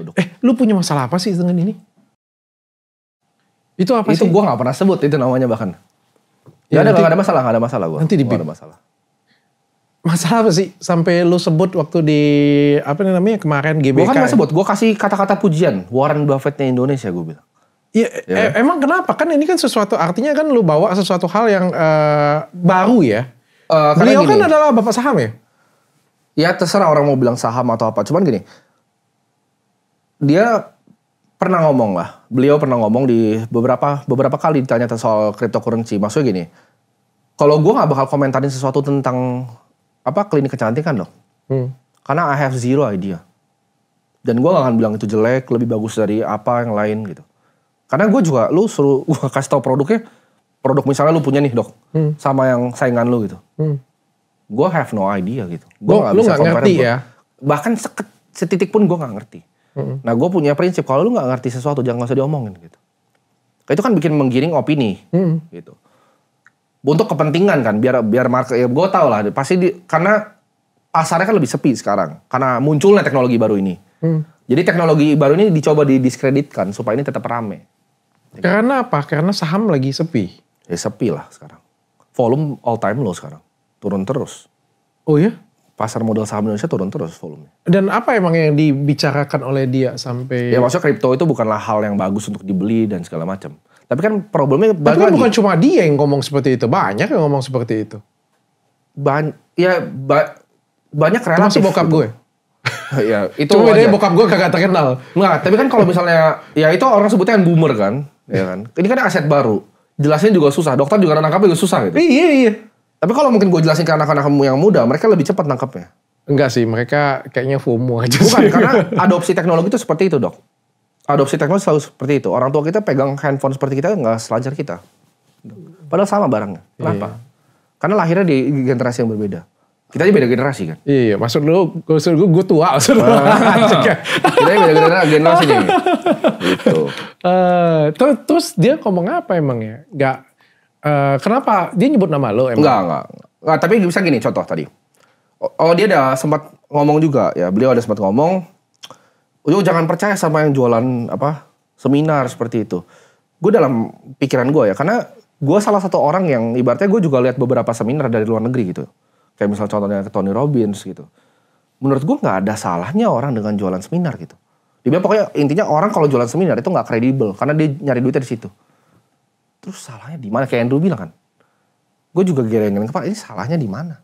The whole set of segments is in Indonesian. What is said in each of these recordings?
Eh, lu punya masalah apa sih dengan ini? Itu apa itu sih? Itu gue gak pernah sebut itu namanya bahkan. Ya, gak, ada, nanti, gak ada masalah, gak ada masalah gue. Nanti di ada masalah. Masalah apa sih? Sampai lu sebut waktu di, apa namanya, kemarin GBK. Gue kan gak ya? sebut, gue kasih kata-kata pujian. Warren Buffettnya Indonesia gue bilang. Iya, ya, e emang kenapa? Kan ini kan sesuatu, artinya kan lu bawa sesuatu hal yang uh, baru ya. Uh, Beliau kan gini, kan adalah bapak saham ya? Ya terserah orang mau bilang saham atau apa. Cuman gini, dia pernah ngomong lah, beliau pernah ngomong di beberapa beberapa kali ditanya soal cryptocurrency. Maksudnya gini, kalau gue nggak bakal komentarin sesuatu tentang apa klinik kecantikan loh, hmm. karena I have zero idea. Dan gue gak akan bilang itu jelek, lebih bagus dari apa yang lain gitu. Karena gue juga, lu suruh gue kasih tau produknya, produk misalnya lu punya nih dok, hmm. sama yang saingan lu gitu. Hmm. Gue have no idea gitu. Gue gak bisa gak ngerti ya? Bahkan setitik pun gue gak ngerti hmm Nah gue punya prinsip kalau lu nggak ngerti sesuatu jangan usah diomongin gitu. Nah, itu kan bikin menggiring opini hmm gitu. Untuk kepentingan kan biar biar market ya gue tau lah pasti di, karena pasarnya kan lebih sepi sekarang karena munculnya teknologi baru ini. Mm. Jadi teknologi baru ini dicoba didiskreditkan supaya ini tetap rame. Karena apa? Karena saham lagi sepi. Ya sepi lah sekarang. Volume all time low sekarang. Turun terus. Oh ya? pasar modal saham Indonesia turun terus volume. Dan apa emang yang dibicarakan oleh dia sampai? Ya maksudnya kripto itu bukanlah hal yang bagus untuk dibeli dan segala macam. Tapi kan problemnya Tapi kan bukan cuma dia yang ngomong seperti itu, banyak yang ngomong seperti itu. Ban ya ba banyak relatif. Termasuk bokap gue. ya, itu Cuma bedanya bokap gue kagak terkenal. Nah, tapi kan kalau misalnya ya itu orang sebutnya yang boomer kan, ya kan. Ini kan aset baru. Jelasnya juga susah. Dokter juga nangkapnya juga susah gitu. Iya, iya. Tapi kalau mungkin gue jelasin ke anak-anak kamu yang muda, mereka lebih cepat nangkepnya. Enggak sih, mereka kayaknya FOMO aja Bukan, karena adopsi teknologi itu seperti itu dok. Adopsi teknologi selalu seperti itu. Orang tua kita pegang handphone seperti kita nggak selancar kita. Padahal sama barangnya. Kenapa? Iya. Karena lahirnya di generasi yang berbeda. Kita aja beda generasi kan? Iya, iya. maksud lu, maksud gue, gue tua maksud lu. Ah. kita aja beda generasi, generasi Gitu. Uh, terus dia ngomong apa emang ya? Gak, Uh, kenapa dia nyebut nama lo emang? Enggak, enggak. Enggak, tapi bisa gini contoh tadi. Oh, oh, dia ada sempat ngomong juga ya. Beliau ada sempat ngomong, Yo jangan percaya sama yang jualan apa? seminar seperti itu." Gue dalam pikiran gue ya, karena gue salah satu orang yang ibaratnya gue juga lihat beberapa seminar dari luar negeri gitu. Kayak misal contohnya ke Tony Robbins gitu. Menurut gue nggak ada salahnya orang dengan jualan seminar gitu. Dia bilang pokoknya intinya orang kalau jualan seminar itu nggak kredibel karena dia nyari duitnya di situ. Terus salahnya di mana? Kayak Andrew bilang kan. Gue juga gerengin kepala, ini salahnya di mana?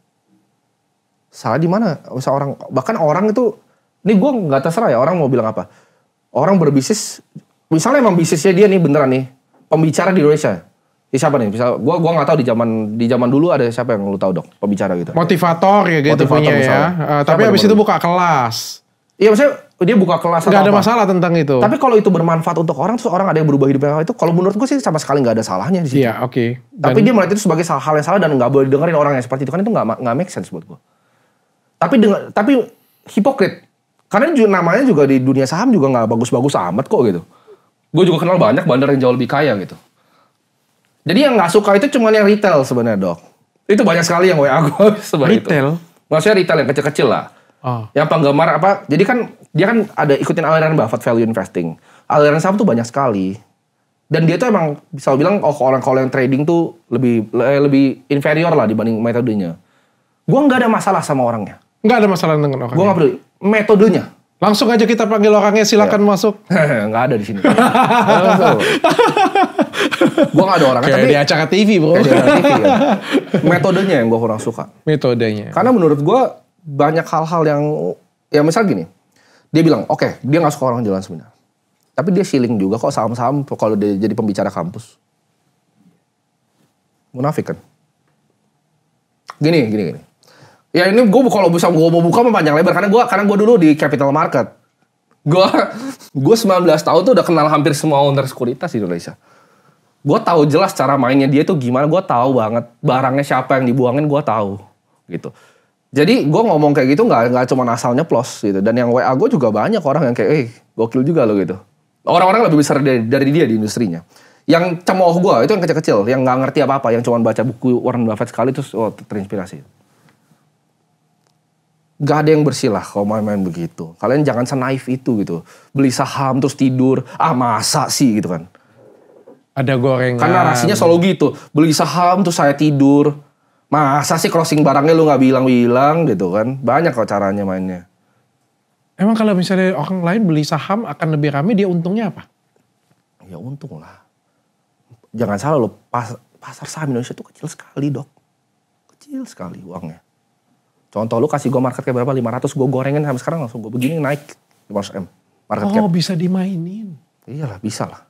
Salah di mana? orang bahkan orang itu ini gue nggak terserah ya orang mau bilang apa. Orang berbisnis, misalnya emang bisnisnya dia nih beneran nih pembicara di Indonesia. Di siapa nih? Misal gua gua nggak tahu di zaman di zaman dulu ada siapa yang lu tahu dok, pembicara gitu. Motivator ya gitu Motivator punya ya. misalnya. ya. Uh, tapi habis itu buka kelas. Iya maksudnya dia buka kelas gak ada apa. masalah tentang itu. Tapi kalau itu bermanfaat untuk orang, terus orang ada yang berubah hidupnya itu, kalau menurut gue sih sama sekali gak ada salahnya di situ. Iya, oke. Okay. Tapi dia melihat itu sebagai hal yang salah dan gak boleh dengerin orang yang seperti itu kan itu gak, nggak make sense buat gue. Tapi dengan tapi hipokrit. Karena juga, namanya juga di dunia saham juga gak bagus-bagus amat kok gitu. Gue juga kenal banyak bandar yang jauh lebih kaya gitu. Jadi yang gak suka itu cuma yang retail sebenarnya dok. Itu banyak sekali yang WA gue sebenarnya. Retail. Itu. Maksudnya retail yang kecil-kecil lah Oh. Yang penggemar apa? Jadi kan dia kan ada ikutin aliran Buffett value investing. Aliran saham tuh banyak sekali. Dan dia tuh emang bisa bilang oh orang kalau yang trading tuh lebih eh, lebih inferior lah dibanding metodenya. Gua nggak ada masalah sama orangnya. Nggak ada masalah dengan orangnya. Gua nggak peduli. Metodenya. Langsung aja kita panggil orangnya, silakan ya. masuk. Nggak ada di sini. gua nggak ada orang Kayak tapi, di acara TV bro. Kayak di acara TV ya. Metodenya yang gua kurang suka. Metodenya. Karena menurut gua banyak hal-hal yang ya misal gini dia bilang oke okay, dia nggak suka orang jalan seminar tapi dia shilling juga kok saham-saham kalau dia jadi pembicara kampus munafik kan gini gini gini ya ini gue kalau bisa gue mau buka panjang lebar karena gue karena gue dulu di capital market gue gue 19 tahun tuh udah kenal hampir semua owner sekuritas di Indonesia gue tahu jelas cara mainnya dia tuh gimana gue tahu banget barangnya siapa yang dibuangin gue tahu gitu jadi gue ngomong kayak gitu nggak nggak cuma asalnya plus gitu. Dan yang WA gue juga banyak orang yang kayak, eh gokil juga lo gitu. Orang-orang lebih besar dari, dari dia di industrinya. Yang cemooh gue itu yang kecil-kecil, yang nggak ngerti apa-apa, yang cuma baca buku Warren Buffett sekali terus oh, terinspirasi. Gak ada yang bersilah kalau main-main begitu. Kalian jangan senaif itu gitu. Beli saham terus tidur, ah masa sih gitu kan. Ada gorengan. Karena rasinya selalu gitu. Beli saham terus saya tidur Masa sih crossing barangnya lu nggak bilang-bilang gitu kan? Banyak kok caranya mainnya. Emang kalau misalnya orang lain beli saham akan lebih ramai dia untungnya apa? Ya untung lah. Jangan salah lo pas, pasar saham Indonesia itu kecil sekali dok. Kecil sekali uangnya. Contoh lu kasih gue market cap berapa? 500 gue gorengin sampai sekarang langsung gue begini naik 500 M. Market oh, cap. bisa dimainin. Iyalah bisa lah.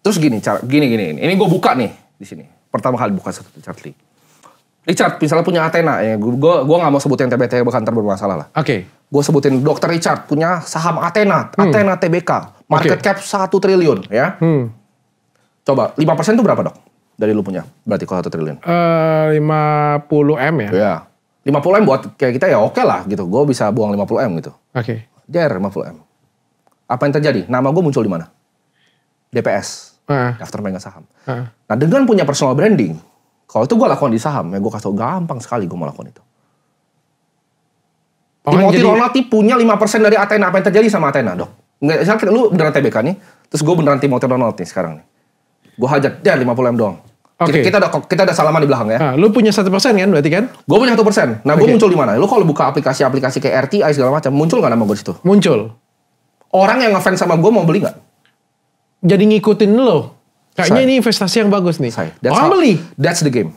Terus gini, cara, gini, gini. Ini gue buka nih di sini. Pertama kali buka satu chart league Richard misalnya punya Athena ya. Gue gua nggak mau sebutin TBT bahkan terbermasalah lah. Oke. Okay. Gue sebutin Dokter Richard punya saham Athena, hmm. Athena TBK, market okay. cap satu triliun ya. Hmm. Coba persen itu berapa, Dok? Dari lu punya. Berarti kalau satu triliun. Eh uh, 50 M ya. Iya. 50 M buat kayak kita ya oke okay lah gitu. Gue bisa buang 50 M gitu. Oke. Okay. Jer 50 M. Apa yang terjadi? Nama gue muncul di mana? DPS. Uh. Ah. Daftar pemegang saham. Uh. Nah dengan punya personal branding, kalau itu gue lakukan di saham, ya gue kasih tau gampang sekali gue mau lakukan itu. Timothy jadi... Ronaldi punya 5% dari Athena. Apa yang terjadi sama Athena, dok? Nggak, misalnya lu beneran TBK nih, terus gue beneran Timothy Ronaldi sekarang nih. Gue hajar, ya 50 M doang. Okay. Kita, kita ada kita ada salaman di belakang ya. Nah, lu punya satu persen kan berarti kan? Gue punya satu persen. Nah, gue okay. muncul di mana? Lu kalau buka aplikasi-aplikasi kayak RTI segala macam, muncul nggak nama gue situ? Muncul. Orang yang ngefans sama gue mau beli nggak? Jadi ngikutin lo. Kayaknya ini investasi yang bagus nih. Say. That's Orang how, beli. That's the game.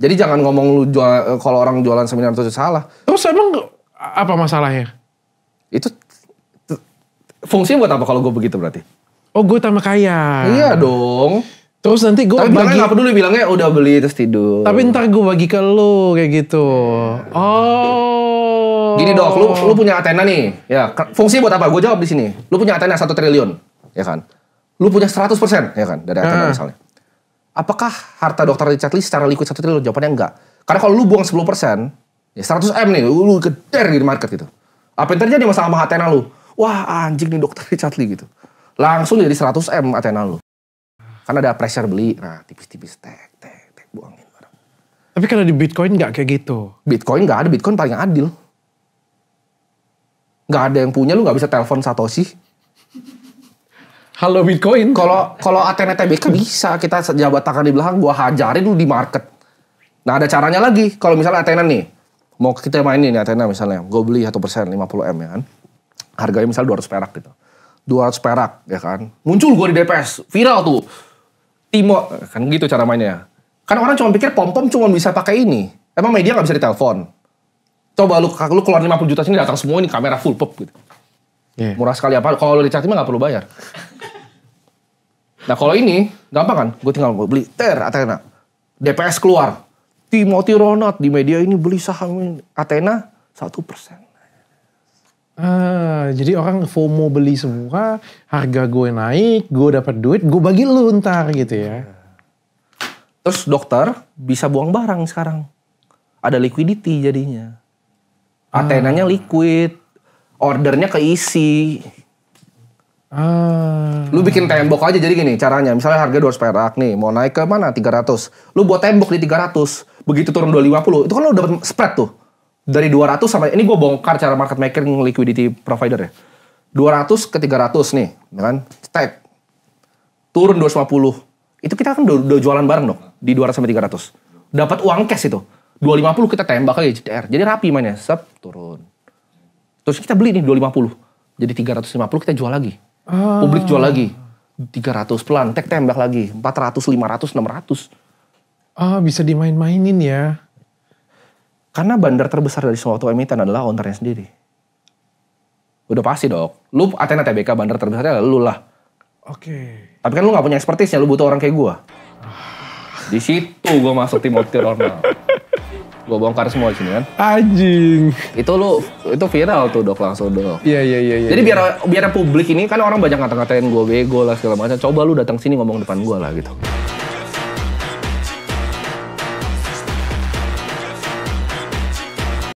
Jadi jangan ngomong lu jual eh, kalau orang jualan seminar itu salah. Terus emang apa masalahnya? Itu fungsinya buat apa kalau gue begitu berarti? Oh gue tambah kaya. Iya dong. Terus nanti gue Tapi apa dulu dulu? bilangnya udah beli terus tidur. Tapi ntar gue bagi ke lu kayak gitu. Oh. Gini dok, lu, lu punya Athena nih. Ya, fungsinya buat apa? Gue jawab di sini. Lu punya Athena satu triliun. Ya kan? lu punya 100% ya kan dari Athena misalnya. Apakah harta dokter Richard Lee secara liquid satu triliun? Jawabannya enggak. Karena kalau lu buang 10%, ya 100 M nih, lu geder di market gitu. Apa yang terjadi masalah sama Athena lu? Wah anjing nih dokter Richard Lee gitu. Langsung jadi 100 M Athena lu. Karena ada pressure beli, nah tipis-tipis tek, tek, tek, buangin barang. Tapi karena di Bitcoin nggak kayak gitu? Bitcoin nggak ada, Bitcoin paling adil. Nggak ada yang punya, lu nggak bisa telepon Satoshi Halo Bitcoin. Kalau kalau Athena TBK bisa kita jabat tangan di belakang gua hajarin lu di market. Nah, ada caranya lagi. Kalau misalnya Athena nih mau kita mainin nih Athena misalnya, Gua beli 1% 50 M ya kan. Harganya misal 200 perak gitu. 200 perak ya kan. Muncul gue di DPS, viral tuh. Timo kan gitu cara mainnya. Ya. Kan orang cuma pikir pom-pom cuma bisa pakai ini. Emang media nggak bisa ditelepon. Coba lu lu keluar 50 juta sini datang semua ini kamera full pop gitu. Yeah. Murah sekali apa? Kalau lo di mah nggak perlu bayar. nah kalau ini gampang kan? Gue tinggal beli ter Athena, DPS keluar, Timothy Ronald di media ini beli saham Athena satu persen. Ah, jadi orang FOMO beli semua, harga gue naik, gue dapat duit, gue bagi lu ntar gitu ya. Terus dokter bisa buang barang sekarang. Ada liquidity jadinya. Ah. Atenanya liquid ordernya keisi. Ah. Lu bikin tembok aja jadi gini caranya. Misalnya harga 200 perak nih, mau naik ke mana? 300. Lu buat tembok di 300. Begitu turun 250, itu kan lu dapat spread tuh. Dari 200 sampai ini gua bongkar cara market maker liquidity provider ya. 200 ke 300 nih, ya kan? Stack. Turun 250. Itu kita kan udah, jualan bareng dong di 200 sampai 300. Dapat uang cash itu. 250 kita tembak aja CDR. Jadi rapi mainnya, sep turun. Terus kita beli nih 250. Jadi 350 kita jual lagi. Ah. Publik jual lagi. 300 pelan, tek tembak lagi. 400, 500, 600. Ah, bisa dimain-mainin ya. Karena bandar terbesar dari suatu emiten adalah ownernya sendiri. Udah pasti dok. Lu Athena TBK bandar terbesarnya adalah lu lah. Oke. Okay. Tapi kan lu gak punya ekspertisnya lu butuh orang kayak gua. Ah. Di situ gua masuk tim Ronald. Gue bongkar semua di sini kan. Anjing. Itu lu itu viral tuh dok langsung dok. Iya iya iya. iya Jadi iya. biar biar publik ini kan orang banyak ngata-ngatain gue bego lah segala macam. Coba lu datang sini ngomong depan gue lah gitu.